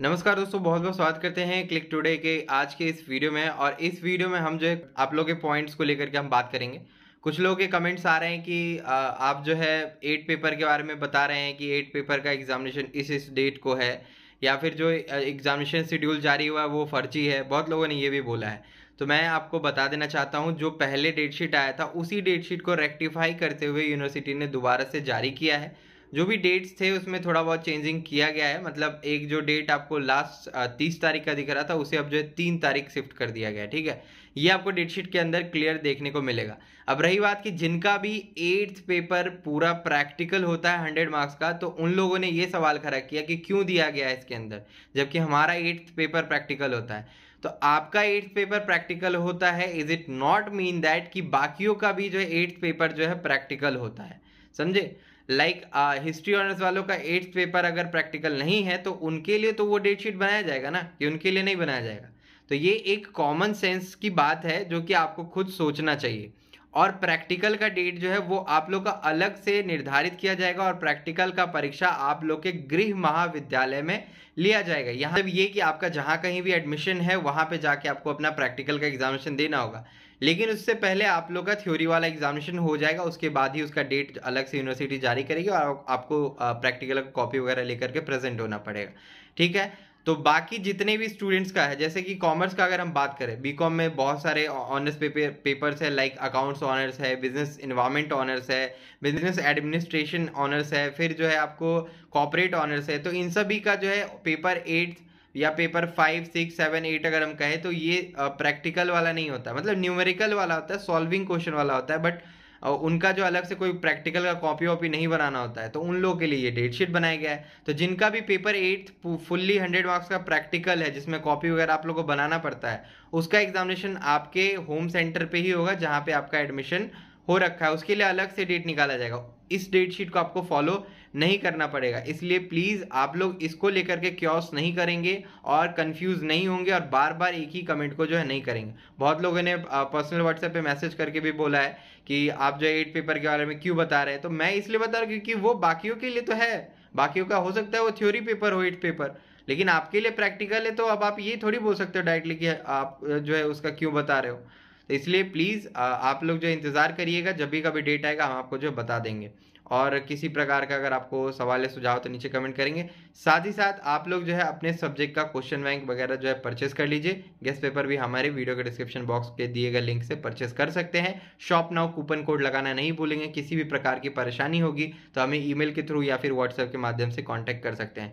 नमस्कार दोस्तों बहुत बहुत स्वागत करते हैं क्लिक टुडे के आज के इस वीडियो में और इस वीडियो में हम जो है आप लोगों के पॉइंट्स को लेकर के हम बात करेंगे कुछ लोगों के कमेंट्स आ रहे हैं कि आप जो है एट पेपर के बारे में बता रहे हैं कि एट पेपर का एग्जामिनेशन इस इस डेट को है या फिर जो एग्जामिनेशन शेड्यूल जारी हुआ है वो फर्जी है बहुत लोगों ने ये भी बोला है तो मैं आपको बता देना चाहता हूँ जो पहले डेट शीट आया था उसी डेट शीट को रेक्टिफाई करते हुए यूनिवर्सिटी ने दोबारा से जारी किया है जो भी डेट्स थे उसमें थोड़ा बहुत चेंजिंग किया गया है मतलब एक जो डेट आपको लास्ट तीस तारीख का दिख रहा था उसे अब जो है तीन तारीख शिफ्ट कर दिया गया ठीक है ये आपको डेट शीट के अंदर क्लियर देखने को मिलेगा अब रही बात कि जिनका भी एट्थ पेपर पूरा प्रैक्टिकल होता है हंड्रेड मार्क्स का तो उन लोगों ने ये सवाल खड़ा किया कि क्यों दिया गया है इसके अंदर जबकि हमारा एट्थ पेपर प्रैक्टिकल होता है तो आपका एट्थ पेपर प्रैक्टिकल होता है is it not mean that कि बाकियों का भी जो है एट्थ पेपर जो है प्रैक्टिकल होता है समझे लाइक हिस्ट्री ऑनर्स वालों का एट्थ पेपर अगर प्रैक्टिकल नहीं है तो उनके लिए तो वो डेट शीट बनाया जाएगा ना कि उनके लिए नहीं बनाया जाएगा तो ये एक कॉमन सेंस की बात है जो कि आपको खुद सोचना चाहिए और प्रैक्टिकल का डेट जो है वो आप लोग का अलग से निर्धारित किया जाएगा और प्रैक्टिकल का परीक्षा आप लोग के गृह महाविद्यालय में लिया जाएगा यहाँ ये कि आपका जहाँ कहीं भी एडमिशन है वहाँ पे जाके आपको अपना प्रैक्टिकल का एग्जामिनेशन देना होगा लेकिन उससे पहले आप लोग का थ्योरी वाला एग्जामिनेशन हो जाएगा उसके बाद ही उसका डेट अलग से यूनिवर्सिटी जारी करेगी और आपको प्रैक्टिकल कॉपी वगैरह लेकर के प्रेजेंट होना पड़ेगा ठीक है तो बाकी जितने भी स्टूडेंट्स का है जैसे कि कॉमर्स का अगर हम बात करें बीकॉम में बहुत सारे ऑनर्स पेपर पेपर्स है लाइक अकाउंट्स ऑनर्स है बिजनेस इन्वायरमेंट ऑनर्स है बिजनेस एडमिनिस्ट्रेशन ऑनर्स है फिर जो है आपको कॉपरेट ऑनर्स है तो इन सभी का जो है पेपर एट या paper five six seven eight अगर हम कहें तो ये प्रैक्टिकल वाला नहीं होता मतलब न्यूमेरिकल वाला होता है सॉल्विंग क्वेश्चन वाला होता है बट और उनका जो अलग से कोई प्रैक्टिकल का कॉपी वॉपी नहीं बनाना होता है तो उन लोगों के लिए ये डेट शीट बनाया गया है तो जिनका भी paper eighth fully hundred marks का प्रैक्टिकल है जिसमें कॉपी वगैरह आप लोग को बनाना पड़ता है उसका एग्जामिनेशन आपके होम सेंटर पर ही होगा जहाँ पर आपका एडमिशन हो रखा है उसके लिए अलग से डेट निकाला जाएगा इस डेट शीट को आपको फॉलो नहीं करना पड़ेगा इसलिए प्लीज़ आप लोग इसको लेकर के क्योस नहीं करेंगे और कंफ्यूज नहीं होंगे और बार बार एक ही कमेंट को जो है नहीं करेंगे बहुत लोगों ने पर्सनल व्हाट्सएप पे मैसेज करके भी बोला है कि आप जो एट पेपर के बारे में क्यों बता रहे हैं तो मैं इसलिए बता रहा हूँ क्योंकि वो बाकियों के लिए तो है बाकियों का हो सकता है वो थ्योरी पेपर हो एट पेपर लेकिन आपके लिए प्रैक्टिकल है तो अब आप ये थोड़ी बोल सकते हो डायरेक्टली कि आप जो है उसका क्यों बता रहे हो तो इसलिए प्लीज़ आप लोग जो इंतज़ार करिएगा जब भी कभी डेट आएगा हम आपको जो बता देंगे और किसी प्रकार का अगर आपको सवाल या सुझाव तो नीचे कमेंट करेंगे साथ ही साथ आप लोग जो है अपने सब्जेक्ट का क्वेश्चन बैंक वगैरह जो है परचेस कर लीजिए गेस्ट पेपर भी हमारे वीडियो के डिस्क्रिप्शन बॉक्स के दिए गए लिंक से परचेस कर सकते हैं शॉप नाउ कूपन कोड लगाना नहीं भूलेंगे किसी भी प्रकार की परेशानी होगी तो हमें ई के थ्रू या फिर व्हाट्सएप के माध्यम से कॉन्टैक्ट कर सकते हैं